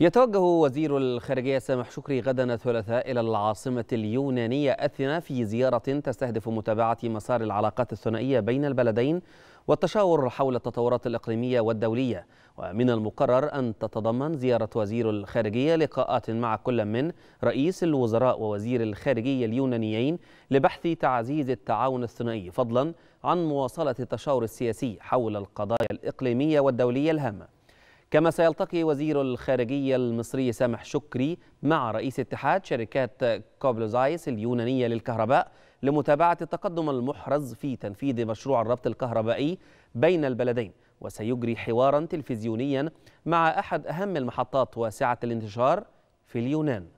يتوجه وزير الخارجية سامح شكري غدا الثلاثاء إلى العاصمة اليونانية أثينا في زيارة تستهدف متابعة مسار العلاقات الثنائية بين البلدين والتشاور حول التطورات الإقليمية والدولية ومن المقرر أن تتضمن زيارة وزير الخارجية لقاءات مع كل من رئيس الوزراء ووزير الخارجية اليونانيين لبحث تعزيز التعاون الثنائي فضلا عن مواصلة التشاور السياسي حول القضايا الإقليمية والدولية الهامة كما سيلتقي وزير الخارجية المصري سامح شكري مع رئيس اتحاد شركات كوبلوزايس اليونانية للكهرباء لمتابعة التقدم المحرز في تنفيذ مشروع الربط الكهربائي بين البلدين وسيجري حوارا تلفزيونيا مع أحد أهم المحطات واسعة الانتشار في اليونان